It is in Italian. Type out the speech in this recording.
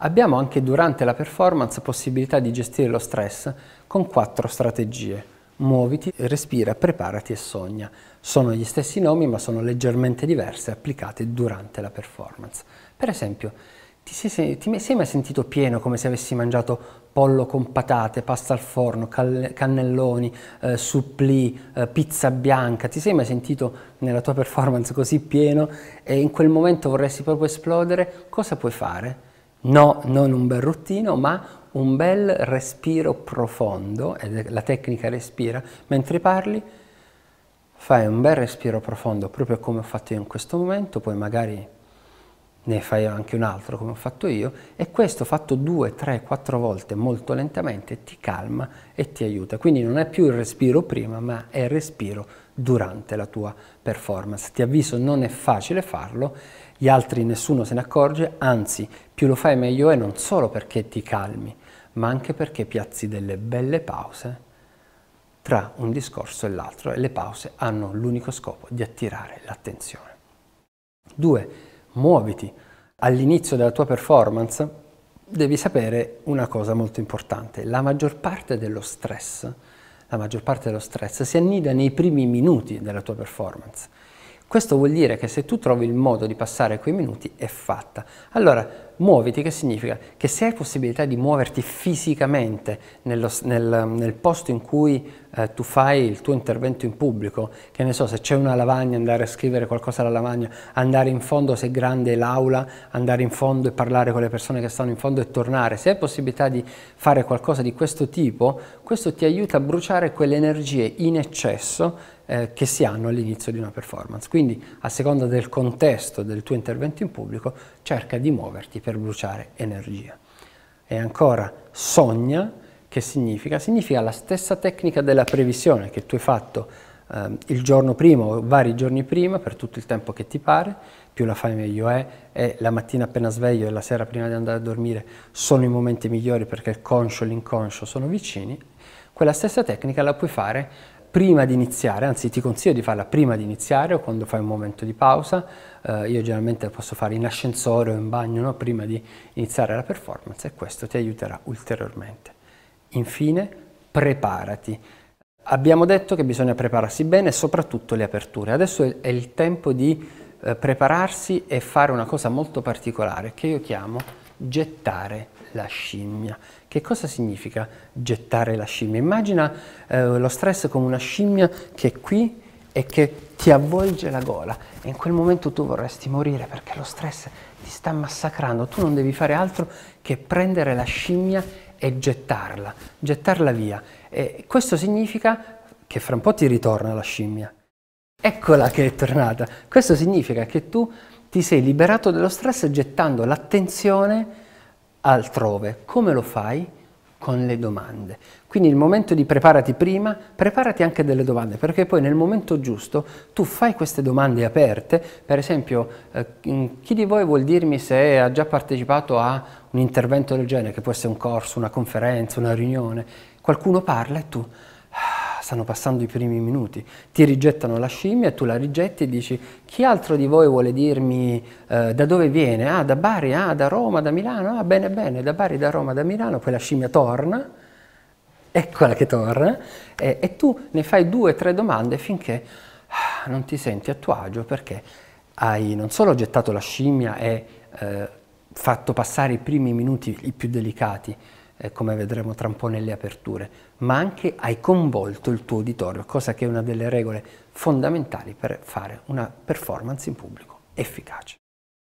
Abbiamo anche durante la performance possibilità di gestire lo stress con quattro strategie. Muoviti, respira, preparati e sogna. Sono gli stessi nomi ma sono leggermente diverse applicate durante la performance. Per esempio, ti sei, ti sei, mai sentito pieno come se avessi mangiato pollo con patate, pasta al forno, cannelloni, eh, supplì, eh, pizza bianca? Ti sei mai sentito nella tua performance così pieno e in quel momento vorresti proprio esplodere? Cosa puoi fare? No, non un bel ruttino, ma un bel respiro profondo, la tecnica respira, mentre parli fai un bel respiro profondo, proprio come ho fatto io in questo momento, poi magari ne fai anche un altro come ho fatto io e questo fatto due, tre, quattro volte molto lentamente ti calma e ti aiuta. Quindi non è più il respiro prima ma è il respiro durante la tua performance. Ti avviso non è facile farlo, gli altri nessuno se ne accorge, anzi più lo fai meglio è non solo perché ti calmi ma anche perché piazzi delle belle pause tra un discorso e l'altro e le pause hanno l'unico scopo di attirare l'attenzione. 2 muoviti. All'inizio della tua performance devi sapere una cosa molto importante, la maggior parte dello stress, maggior parte dello stress si annida nei primi minuti della tua performance. Questo vuol dire che se tu trovi il modo di passare quei minuti è fatta. Allora, muoviti che significa che se hai possibilità di muoverti fisicamente nello, nel, nel, posto in cui eh, tu fai il tuo intervento in pubblico, che ne so, se c'è una lavagna andare a scrivere qualcosa alla lavagna, andare in fondo se è grande l'aula, andare in fondo e parlare con le persone che stanno in fondo e tornare, se hai possibilità di fare qualcosa di questo tipo, questo ti aiuta a bruciare quelle energie in eccesso eh, che si hanno all'inizio di una performance. Quindi a seconda del contesto del tuo intervento in pubblico cerca di muoverti per bruciare energia. E ancora sogna, che significa? Significa la stessa tecnica della previsione che tu hai fatto ehm, il giorno prima o vari giorni prima per tutto il tempo che ti pare, più la fai meglio è, e la mattina appena sveglio e la sera prima di andare a dormire sono i momenti migliori perché il conscio e l'inconscio sono vicini, quella stessa tecnica la puoi fare prima di iniziare, anzi ti consiglio di farla prima di iniziare o quando fai un momento di pausa, eh, io generalmente la posso fare in ascensore o in bagno no? prima di iniziare la performance e questo ti aiuterà ulteriormente. Infine, preparati. Abbiamo detto che bisogna prepararsi bene, soprattutto le aperture. Adesso è il tempo di eh, prepararsi e fare una cosa molto particolare che io chiamo gettare la scimmia. Che cosa significa gettare la scimmia? Immagina eh, lo stress come una scimmia che è qui e che ti avvolge la gola e in quel momento tu vorresti morire perché lo stress ti sta massacrando, tu non devi fare altro che prendere la scimmia e gettarla, gettarla via. E questo significa che fra un po' ti ritorna la scimmia. Eccola che è tornata. Questo significa che tu ti sei liberato dello stress gettando l'attenzione altrove. Come lo fai? Con le domande. Quindi il momento di preparati prima, preparati anche delle domande, perché poi nel momento giusto tu fai queste domande aperte, per esempio eh, chi di voi vuol dirmi se ha già partecipato a un intervento del genere, che può essere un corso, una conferenza, una riunione, qualcuno parla e tu stanno passando i primi minuti, ti rigettano la scimmia, tu la rigetti e dici chi altro di voi vuole dirmi eh, da dove viene? Ah, da Bari, ah, da Roma, da Milano, ah, bene, bene, da Bari, da Roma, da Milano, poi la scimmia torna, eccola che torna, eh, e tu ne fai due o tre domande finché ah, non ti senti a tuo agio perché hai non solo gettato la scimmia e eh, fatto passare i primi minuti i più delicati, eh, come vedremo tra un po' nelle aperture, ma anche hai coinvolto il tuo uditorio, cosa che è una delle regole fondamentali per fare una performance in pubblico efficace.